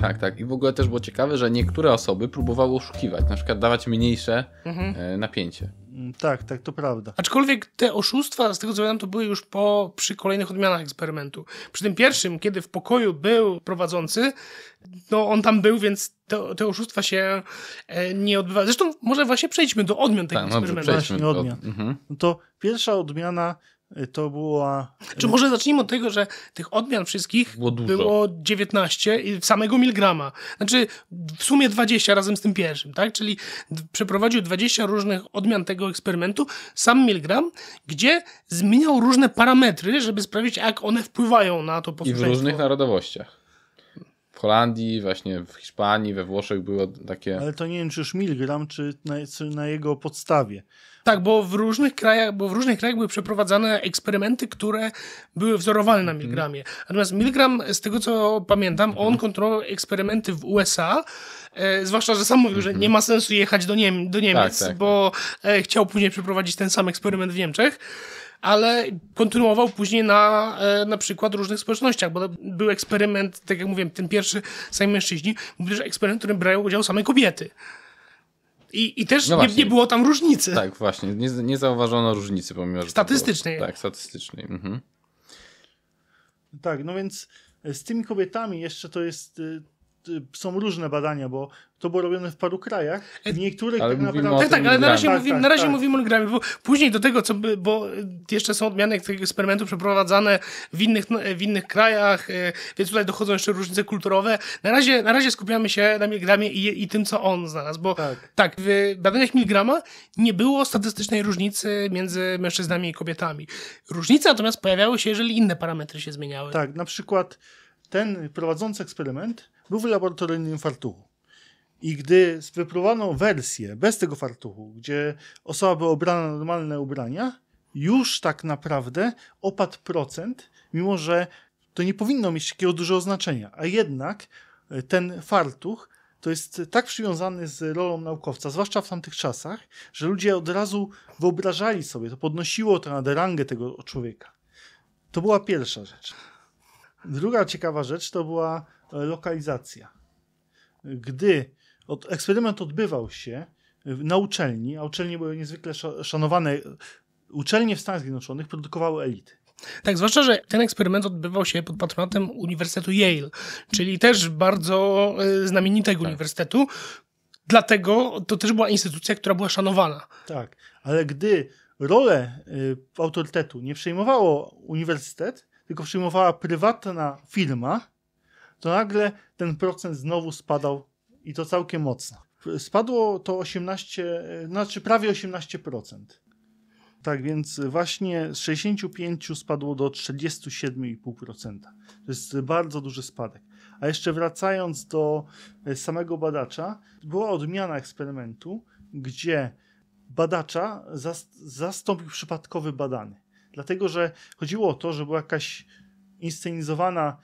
Tak, tak. I w ogóle też było ciekawe, że niektóre osoby próbowały oszukiwać, na przykład dawać mniejsze mhm. E, napięcie. Mm, tak, tak, to prawda. Aczkolwiek te oszustwa, z tego co wiem, to były już po, przy kolejnych odmianach eksperymentu. Przy tym pierwszym, kiedy w pokoju był prowadzący, no on tam był, więc te, te oszustwa się e, nie odbywały. Zresztą może właśnie przejdźmy do odmian tego tak, no, eksperymentu. Właśnie, odmian. Od... Mhm. No to pierwsza odmiana Y, to była... Czy y, może zacznijmy od tego, że tych odmian wszystkich było, dużo. było 19 i samego Milgrama. Znaczy w sumie 20 razem z tym pierwszym, tak? Czyli przeprowadził 20 różnych odmian tego eksperymentu sam Milgram, gdzie zmieniał różne parametry, żeby sprawdzić, jak one wpływają na to posłuszeństwo. I w różnych narodowościach. W Holandii, właśnie w Hiszpanii, we Włoszech było takie... Ale to nie wiem, czy już Milgram, czy na, czy na jego podstawie. Tak, bo w różnych krajach, bo w różnych krajach były przeprowadzane eksperymenty, które były wzorowane na Milgramie. Natomiast Milgram, z tego co pamiętam, on kontrolował eksperymenty w USA, e, zwłaszcza, że sam mówił, że nie ma sensu jechać do, Niem do Niemiec, tak, tak, bo tak. E, chciał później przeprowadzić ten sam eksperyment w Niemczech, ale kontynuował później na e, na przykład różnych społecznościach, bo był eksperyment, tak jak mówiłem, ten pierwszy sami mężczyźni, był też eksperyment, w którym brały udział same kobiety. I, i też no nie, nie, było tam różnicy. Tak, właśnie. Nie, nie zauważono różnicy pomimo. Statystycznej. Było, tak, statystycznej. Mhm. Tak, no więc z tymi kobietami jeszcze to jest y, Y, są różne badania, bo to było robione w paru krajach. W niektórych ale tak naprawdę. Tak, tak, ale na razie, tak, mówimy, tak, na razie tak. mówimy o gramie, bo później do tego, co by, bo y, jeszcze są odmiany tych eksperymentów przeprowadzane w innych, no, w innych krajach, y, więc tutaj dochodzą jeszcze różnice kulturowe. Na razie, na razie skupiamy się na Milgramie i, i tym, co on znalazł, bo tak. tak, w badaniach Milgrama nie było statystycznej różnicy między mężczyznami i kobietami. Różnice natomiast pojawiały się, jeżeli inne parametry się zmieniały. Tak, na przykład ten prowadzący eksperyment był w laboratoryjnym fartuchu. I gdy wypróbowano wersję bez tego fartuchu, gdzie osoba była ubrana na normalne ubrania, już tak naprawdę opadł procent, mimo że to nie powinno mieć takiego dużego znaczenia, a jednak e, ten fartuch to jest tak przywiązany z rolą naukowca, zwłaszcza w tamtych czasach, że ludzie od razu wyobrażali sobie, to podnosiło to naderangę tego człowieka. To była pierwsza rzecz. Druga ciekawa rzecz to była lokalizacja. Gdy od, eksperyment odbywał się na uczelni, a uczelnie były niezwykle szanowane, uczelnie w Stanach Zjednoczonych produkowały elity. Tak, zwłaszcza, że ten eksperyment odbywał się pod patronatem Uniwersytetu Yale, czyli też bardzo e, znamienitego tak. uniwersytetu. Dlatego to też była instytucja, która była szanowana. Tak, ale gdy rolę y, autorytetu nie przejmowało uniwersytet, tylko przejmowała prywatna firma, to nagle ten procent znowu spadał i to całkiem mocno. Spadło to 18, znaczy prawie 18%. Tak więc właśnie z 65 spadło do 37,5%. To jest bardzo duży spadek. A jeszcze wracając do e, samego badacza, była odmiana eksperymentu, gdzie badacza zastąpił przypadkowy badany. Dlatego, że chodziło o to, że była jakaś inscenizowana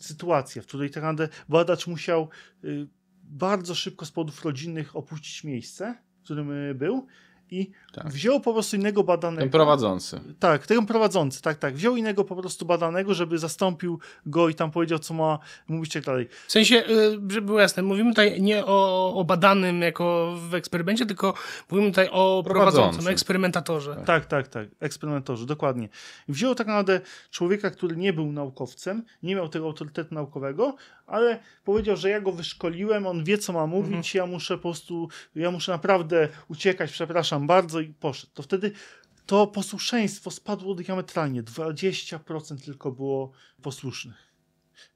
sytuacja, w której tak naprawdę badacz musiał y, bardzo szybko z powodów rodzinnych opuścić miejsce, w którym y, był i tak. wziął po prostu innego badanego. Ten prowadzący. Tak, ten prowadzący, tak, tak. Wziął innego po prostu badanego, żeby zastąpił go i tam powiedział, co ma mówić tak dalej. W sensie, y, żeby było jasne, mówimy tutaj nie o, o badanym jako w eksperymencie, tylko mówimy tutaj o prowadzącym, prowadzącym eksperymentatorze. Tak. tak, tak, tak, eksperymentatorze, dokładnie. Wziął tak naprawdę człowieka, który nie był naukowcem, nie miał tego autorytetu naukowego, ale powiedział, że ja go wyszkoliłem, on wie, co ma mhm. mówić, mhm. ja muszę po prostu, ja muszę naprawdę uciekać, przepraszam bardzo i poszedł. To wtedy to posłuszeństwo spadło diametralnie. 20% tylko było posłusznych.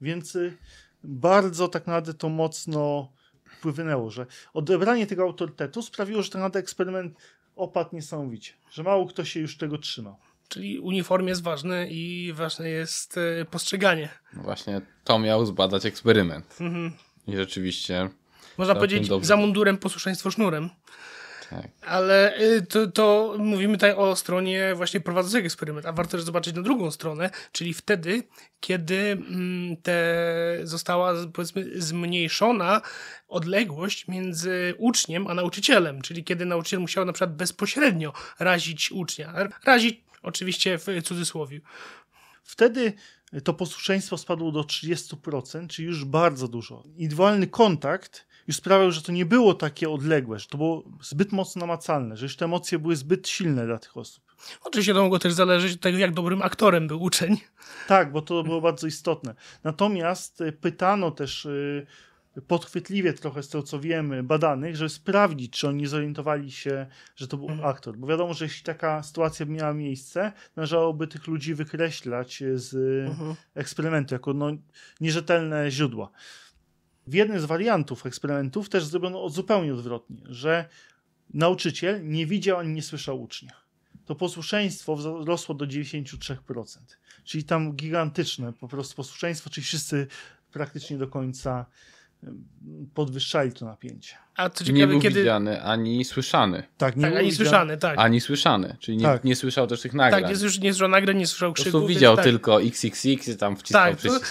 Więc y, bardzo tak naprawdę to mocno wpłynęło, że odebranie tego autorytetu sprawiło, że ten eksperyment opadł niesamowicie, że mało kto się już tego trzymał. Czyli uniform jest ważny i ważne jest e, postrzeganie. No właśnie to miał zbadać eksperyment. Mhm. I rzeczywiście. Można powiedzieć, dobrze. za mundurem posłuszeństwo sznurem. Tak. Ale e, to, to, mówimy tutaj o stronie właśnie prowadzącego eksperyment, a warto też zobaczyć na drugą stronę, czyli wtedy, kiedy mm, te została powiedzmy zmniejszona odległość między uczniem a nauczycielem, czyli kiedy nauczyciel musiał na przykład bezpośrednio razić ucznia, razić Oczywiście w cudzysłowie. Wtedy to posłuszeństwo spadło do 30%, czyli już bardzo dużo. Indywidualny kontakt już sprawiał, że to nie było takie odległe, że to było zbyt mocno namacalne, że już te emocje były zbyt silne dla tych osób. Oczywiście to mogło też zależeć od tego, jak dobrym aktorem był uczeń. Tak, bo to było bardzo istotne. Natomiast e, pytano też e, podchwytliwie trochę z tego, co wiemy, badanych, żeby sprawdzić, czy oni zorientowali się, że to był mhm. aktor. Bo wiadomo, że jeśli taka sytuacja miała miejsce, należałoby tych ludzi wykreślać z mhm. eksperymentu jako no, nierzetelne źródła. W jednym z wariantów eksperymentów też zrobiono zupełnie odwrotnie, że nauczyciel nie widział ani nie słyszał ucznia. To posłuszeństwo wzrosło do 93%. Czyli tam gigantyczne po prostu posłuszeństwo, czyli wszyscy praktycznie do końca podwyższali to napięcie. A co ciekawe, nie był kiedy... widziany ani słyszany. Tak, nie tak, ani widziany. słyszany, tak. Ani słyszany, czyli nie, tak. nie słyszał też tych nagrań. Tak, nie, słyszał, nie słyszał nagrań, nie słyszał krzyków. Po prostu widział tak. tylko XXX i tam wciskał tak, przycisk.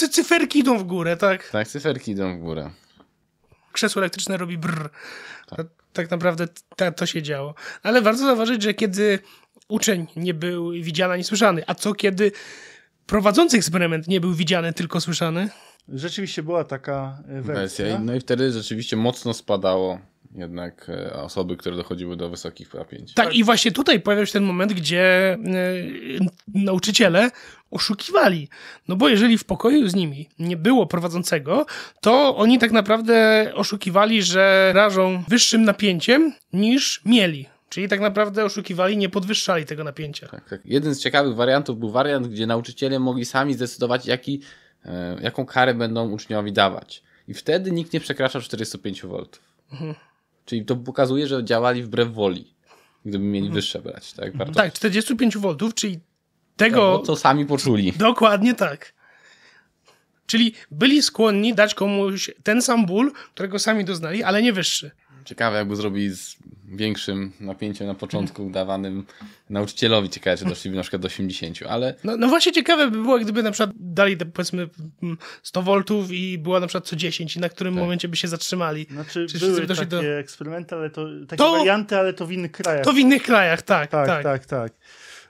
Tak, cyferki idą w górę, tak. Tak, cyferki idą w górę. Krzesło elektryczne robi brr. Tak. tak, tak naprawdę ta, to się działo. Ale warto zauważyć, że kiedy uczeń nie był widziany ani słyszany, a co kiedy prowadzący eksperyment nie był widziany, tylko słyszany? Rzeczywiście była taka e, wersja. wersja. No i wtedy rzeczywiście mocno spadało jednak e, osoby, które dochodziły do wysokich napięć. Tak, i właśnie tutaj pojawił się ten moment, gdzie e, nauczyciele oszukiwali. No bo jeżeli w pokoju z nimi nie było prowadzącego, to oni tak naprawdę oszukiwali, że rażą wyższym napięciem niż mieli. Czyli tak naprawdę oszukiwali, nie podwyższali tego napięcia. Tak, tak. Jeden z ciekawych wariantów był wariant, gdzie nauczyciele mogli sami zdecydować, jaki E, jaką karę będą uczniowi dawać. I wtedy nikt nie przekracza 45 V. Mhm. Czyli to pokazuje, że działali wbrew woli, gdyby mieli mhm. wyższe brać. Tak, mhm. tak 45 V, czyli tego... Tego, tak, co sami poczuli. Dokładnie tak. Czyli byli skłonni dać komuś ten sam ból, którego sami doznali, ale nie wyższy. Ciekawe, jakby zrobili z większym napięciem na początku dawanym nauczycielowi. Ciekawe, czy doszliby na przykład do 80, ale... No, no właśnie ciekawe by było, gdyby na przykład dali powiedzmy 100 mm, voltów i była na przykład co 10 i na którym tak. momencie by się zatrzymali. Znaczy czy były takie do... eksperymenty, ale to, takie to... warianty, ale to w innych krajach. To w innych krajach, tak. Tak, tak, tak. tak.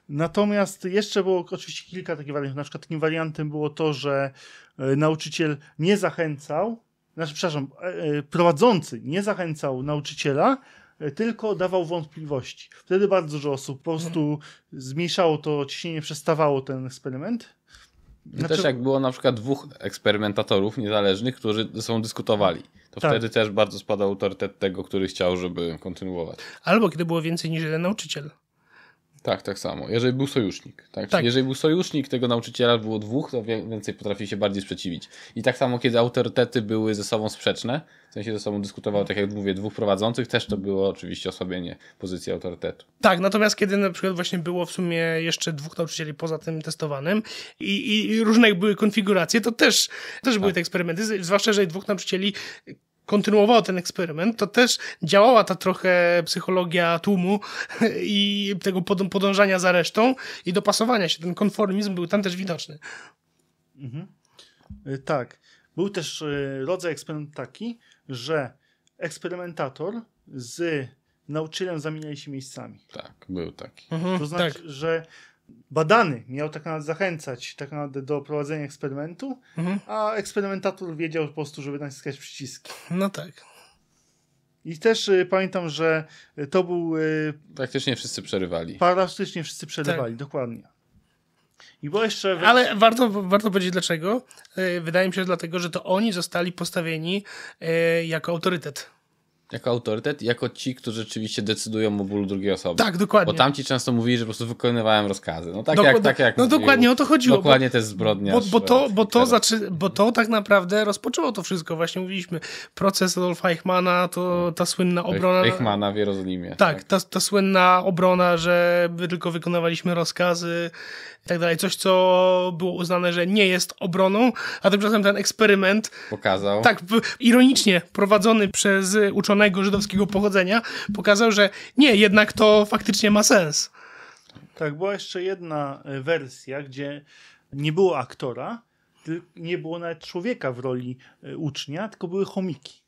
Natomiast jeszcze było oczywiście kilka takich wariantów. Na przykład takim wariantem było to, że e, nauczyciel nie zachęcał, znaczy, przepraszam, e, e, prowadzący nie zachęcał nauczyciela, tylko dawał wątpliwości. Wtedy bardzo dużo osób po prostu zmniejszało to ciśnienie, przestawało ten eksperyment. Znaczy... Też jak było na przykład dwóch eksperymentatorów niezależnych, którzy ze sobą dyskutowali, to tak. wtedy też bardzo spadał autorytet tego, który chciał, żeby kontynuować. Albo kiedy było więcej niż jeden nauczyciel. Tak, tak samo. Jeżeli był sojusznik. Tak? tak. Jeżeli był sojusznik tego nauczyciela, było dwóch, to więcej potrafi się bardziej sprzeciwić. I tak samo, kiedy autorytety były ze sobą sprzeczne, w sensie ze sobą dyskutowały, tak jak mówię, dwóch prowadzących, też to było oczywiście osłabienie pozycji autorytetu. Tak, natomiast kiedy na przykład właśnie było w sumie jeszcze dwóch nauczycieli poza tym testowanym i, i, i różne były konfiguracje, to też, też tak. były te eksperymenty, zwłaszcza, że dwóch nauczycieli kontynuowała ten eksperyment, to też działała ta trochę psychologia tłumu i tego podążania za resztą i dopasowania się. Ten konformizm był tam też widoczny. Mhm. Y, tak. Był też y, rodzaj eksperymentu taki, że eksperymentator z nauczycielem zamieniali się miejscami. Tak, był taki. Mhm, to znaczy, tak. że badany miał tak naprawdę zachęcać tak naprawdę do prowadzenia eksperymentu, mhm. a eksperymentator wiedział po prostu, żeby naciskać przyciski. No tak. I też y, pamiętam, że to był. Y, Praktycznie wszyscy przerywali. Praktycznie wszyscy przerywali, tak. dokładnie. I bo jeszcze. We... Ale warto, warto powiedzieć dlaczego. Y, wydaje mi się, że dlatego, że to oni zostali postawieni y, jako autorytet jako autorytet, jako ci, którzy rzeczywiście decydują o bólu drugiej osoby. Tak, dokładnie. Bo tamci często mówili, że po prostu wykonywałem rozkazy. No tak, Dok jak, tak jak. No mówił, dokładnie o to chodziło. Dokładnie te zbrodnia. Bo, bo, to, bo, to bo to tak naprawdę rozpoczęło to wszystko. Właśnie mówiliśmy, proces Adolfa Eichmana, to ta słynna obrona. Eichmana w Jerozolimie. Tak, tak. Ta, ta słynna obrona, że tylko wykonywaliśmy rozkazy i tak dalej. Coś, co było uznane, że nie jest obroną, a tymczasem ten eksperyment. Pokazał. Tak, ironicznie prowadzony przez uczonych zielonego żydowskiego pochodzenia, pokazał, że nie, jednak to faktycznie ma sens. Tak, była jeszcze jedna e, wersja, gdzie nie było aktora, nie było nawet człowieka w roli e, ucznia, tylko były chomiki.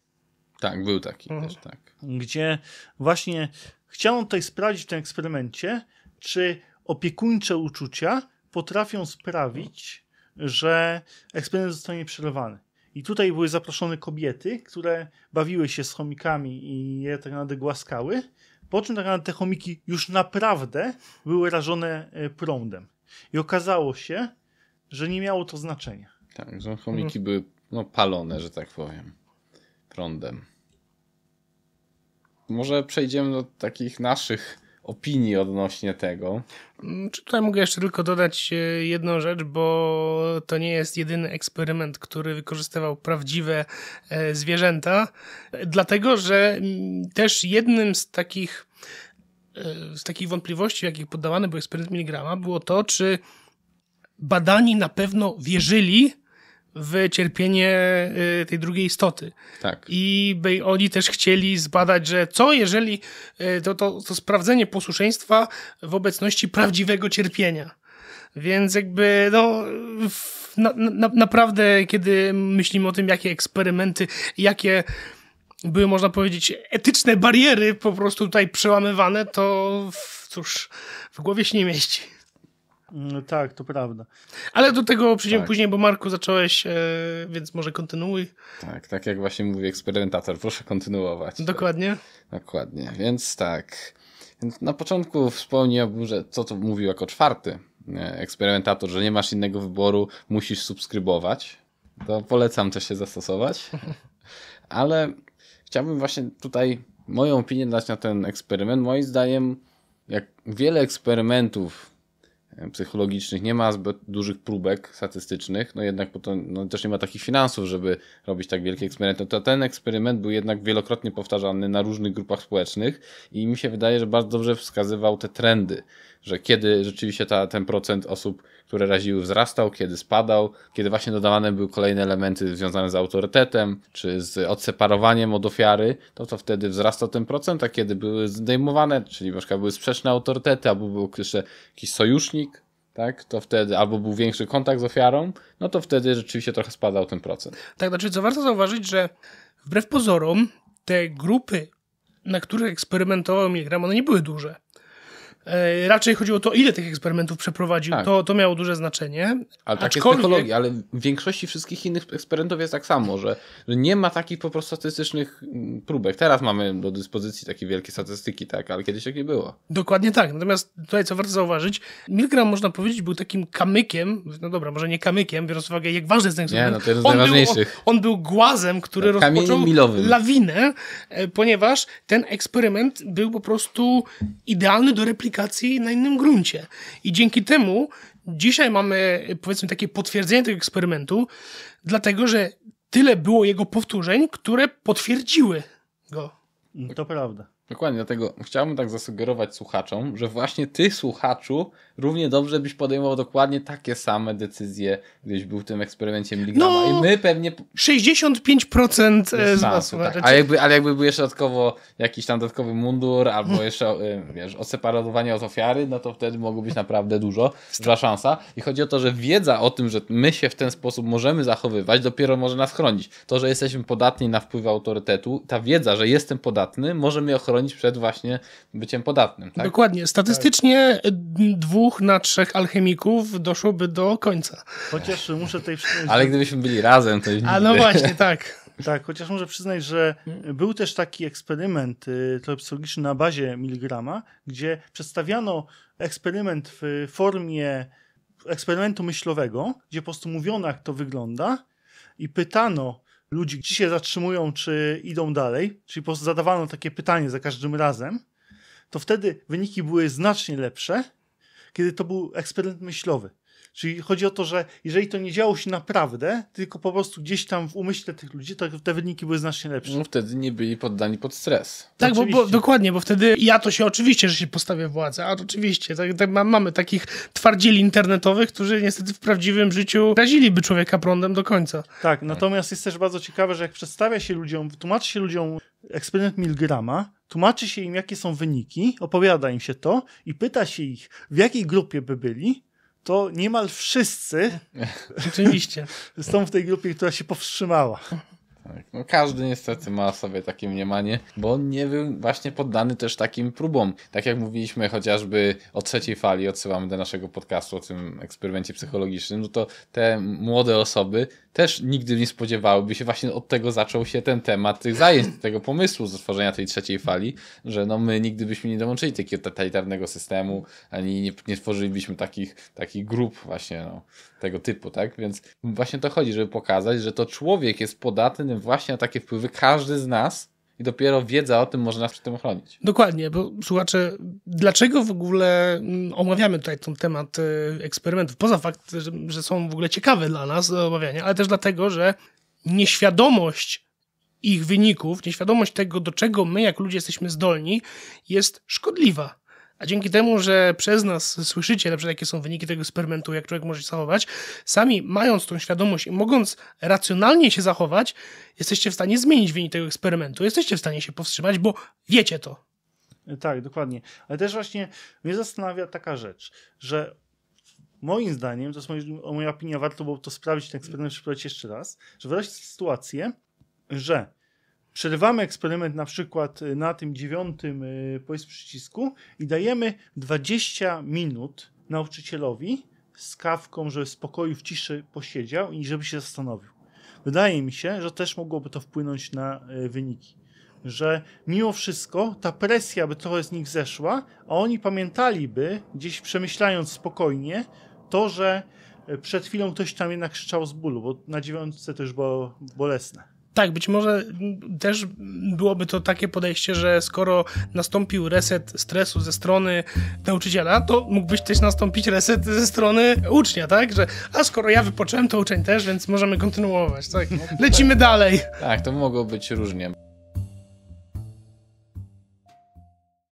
Tak, był taki mhm. też, tak. Gdzie właśnie chciałem tutaj sprawdzić w tym eksperymencie, czy opiekuńcze uczucia potrafią sprawić, że eksperyment zostanie przerwany. I tutaj były zaproszone kobiety, które bawiły się z chomikami i je tak naprawdę głaskały. Po czym tak naprawdę te chomiki już naprawdę były rażone e, prądem. I okazało się, że nie miało to znaczenia. Tak, że chomiki były no, palone, że tak powiem, prądem. Może przejdziemy do takich naszych opinii odnośnie tego. Mm, czy tutaj mogę jeszcze tylko dodać e, jedną rzecz, bo to nie jest jedyny eksperyment, który wykorzystywał prawdziwe e, zwierzęta, dlatego że mm, też jednym z takich e, z takich wątpliwości, jakich poddawany był eksperyment Milgrama, było to, czy badani na pewno wierzyli w cierpienie y, tej drugiej istoty. Tak. I by oni też chcieli zbadać, że co jeżeli y, to, to, to sprawdzenie posłuszeństwa w obecności prawdziwego cierpienia. Więc jakby, no, na, na, naprawdę, kiedy myślimy o tym, jakie eksperymenty, jakie były, można powiedzieć, etyczne bariery po prostu tutaj przełamywane, to cóż, w głowie się nie mieści. Mm, tak, to prawda. Ale do tego przyjdziemy tak. później, bo Marku zacząłeś, e, więc może kontynuuj. Tak, tak jak właśnie mówi eksperymentator, proszę kontynuować. Dokładnie. Dokładnie, więc tak. Na początku wspomniałbym, że co to mówił jako czwarty e, eksperymentator, że nie masz innego wyboru, musisz subskrybować. To polecam też się zastosować. Ale chciałbym właśnie tutaj moją opinię dać na ten eksperyment. Moim zdaniem, jak wiele eksperymentów E, psychologicznych, nie ma zbyt dużych próbek statystycznych, no jednak potem, no też nie ma takich finansów, żeby robić tak wielkie eksperymenty. No to ten eksperyment był jednak wielokrotnie powtarzany na różnych grupach społecznych i mi się wydaje, że bardzo dobrze wskazywał te trendy, że kiedy rzeczywiście ta, ten procent osób, które raziły, wzrastał, kiedy spadał, kiedy właśnie dodawane były kolejne elementy związane z autorytetem czy z odseparowaniem od ofiary, to to wtedy wzrastał ten procent, a kiedy były zdejmowane, czyli na były sprzeczne autorytety, albo był jeszcze jakiś sojusznik, tak, to wtedy, albo był większy kontakt z ofiarą, no to wtedy rzeczywiście trochę spadał ten procent. Tak, znaczy, co warto zauważyć, że wbrew pozorom te grupy, na których eksperymentował Milgram, one nie były duże. E, raczej chodziło o to, ile tych eksperymentów przeprowadził. Tak. To, to miało duże znaczenie. Ale tak Aczkolwiek... jest psychologii, ale w większości wszystkich innych eksperymentów jest tak samo, że, że nie ma takich po prostu statystycznych mm, próbek. Teraz mamy do dyspozycji takie wielkie statystyki, tak, ale kiedyś tak nie było. Dokładnie tak. Natomiast tutaj, co warto zauważyć, Milgram, można powiedzieć, był takim kamykiem, no dobra, może nie kamykiem, biorąc uwagę, jak ważny jest ten eksperyment. Nie, no to jest on najważniejszych. Był, on, on był głazem, który tak, rozpoczął milowym. lawinę, e, ponieważ ten eksperyment był po prostu idealny do replikacji aplikacji na innym gruncie. I dzięki temu dzisiaj mamy, powiedzmy, takie potwierdzenie tego eksperymentu, dlatego że tyle było jego powtórzeń, które potwierdziły go. To prawda. Dokładnie, dlatego chciałbym tak zasugerować słuchaczom, że właśnie ty, słuchaczu, równie dobrze byś podejmował dokładnie takie same decyzje, gdyś był w tym eksperymencie Milligrama. No, I my pewnie. 65% e, z was słuchaczy. Tak. A jakby, ale jakby był jeszcze dodatkowo jakiś tam dodatkowy mundur, albo hmm. jeszcze, e, wiesz, odseparowanie od ofiary, no to wtedy mogło być naprawdę dużo, duża szansa. I chodzi o to, że wiedza o tym, że my się w ten sposób możemy zachowywać, dopiero może nas chronić. To, że jesteśmy podatni na wpływ autorytetu, ta wiedza, że jestem podatny, może mnie ochronić bronić przed właśnie byciem podatnym. Tak? Dokładnie. Statystycznie tak. dwóch na trzech alchemików doszłoby do końca. Chociaż muszę tutaj przyznać... Ale gdybyśmy byli razem, to... A no właśnie, tak. Tak, chociaż muszę przyznać, że był też taki eksperyment y, na bazie miligrama, gdzie przedstawiano eksperyment w formie eksperymentu myślowego, gdzie po prostu mówiono, jak to wygląda i pytano ludzi, gdzie się zatrzymują, czy idą dalej, czyli po prostu zadawano takie pytanie za każdym razem, to wtedy wyniki były znacznie lepsze, kiedy to był eksperyment myślowy. Czyli chodzi o to, że jeżeli to nie działo się naprawdę, tylko po prostu gdzieś tam w umyśle tych ludzi, to te wyniki były znacznie lepsze. No wtedy nie byli poddani pod stres. Tak, bo, bo, dokładnie, bo wtedy ja to się oczywiście, że się postawię władzę, a oczywiście, tak, tak, mamy takich twardzieli internetowych, którzy niestety w prawdziwym życiu raziliby człowieka prądem do końca. Tak, natomiast jest też bardzo ciekawe, że jak przedstawia się ludziom, tłumaczy się ludziom eksperyment Milgrama, tłumaczy się im, jakie są wyniki, opowiada im się to i pyta się ich, w jakiej grupie by byli, to niemal wszyscy oczywiście są w tej grupie, która się powstrzymała. Tak. No każdy niestety ma sobie takie mniemanie, bo nie był właśnie poddany też takim próbom. Tak jak mówiliśmy chociażby o trzeciej fali, odsyłamy do naszego podcastu o tym eksperymencie psychologicznym, no to te młode osoby też nigdy nie spodziewałyby się. Właśnie od tego zaczął się ten temat tych zajęć, tego pomysłu z stworzenia tej trzeciej fali, że no my nigdy byśmy nie dołączyli takiego totalitarnego systemu, ani nie, nie tworzylibyśmy takich, takich grup właśnie no, tego typu, tak? Więc właśnie to chodzi, żeby pokazać, że to człowiek jest podatny właśnie na takie wpływy, każdy z nas, i dopiero wiedza o tym może nas przy tym chronić. Dokładnie, bo słuchacze, dlaczego w ogóle mm, omawiamy tutaj ten temat e, eksperymentów? Poza fakt, że są w ogóle ciekawe dla nas do e, omawiania, ale też dlatego, że nieświadomość ich wyników, nieświadomość tego, do czego my jako ludzie jesteśmy zdolni, jest szkodliwa. A dzięki temu, że przez nas słyszycie na przykład, jakie są wyniki tego eksperymentu, jak człowiek może się zachować, sami mając tą świadomość i mogąc racjonalnie się zachować, jesteście w stanie zmienić wynik tego eksperymentu, jesteście w stanie się powstrzymać, bo wiecie to. Tak, dokładnie. Ale też właśnie mnie zastanawia taka rzecz, że moim zdaniem, to jest moja opinia, warto było to sprawdzić, ten eksperyment przeprowadzić jeszcze raz, że wyobraźcie sytuację, że Przerywamy eksperyment na przykład y, na tym dziewiątym y, pojazd przycisku i dajemy 20 minut nauczycielowi z kawką, żeby w spokoju, w ciszy posiedział i żeby się zastanowił. Wydaje mi się, że też mogłoby to wpłynąć na y, wyniki. Że mimo wszystko ta presja by trochę z nich zeszła, a oni pamiętaliby, gdzieś przemyślając spokojnie, to, że przed chwilą ktoś tam jednak krzyczał z bólu, bo na dziewiątce to już było bolesne. Tak, być może też byłoby to takie podejście, że skoro nastąpił reset stresu ze strony nauczyciela, to mógłbyś też nastąpić reset ze strony ucznia, tak? Że a skoro ja wypocząłem, to uczeń też, więc możemy kontynuować, tak? No, Lecimy tak. dalej. Tak, to mogło być różnie.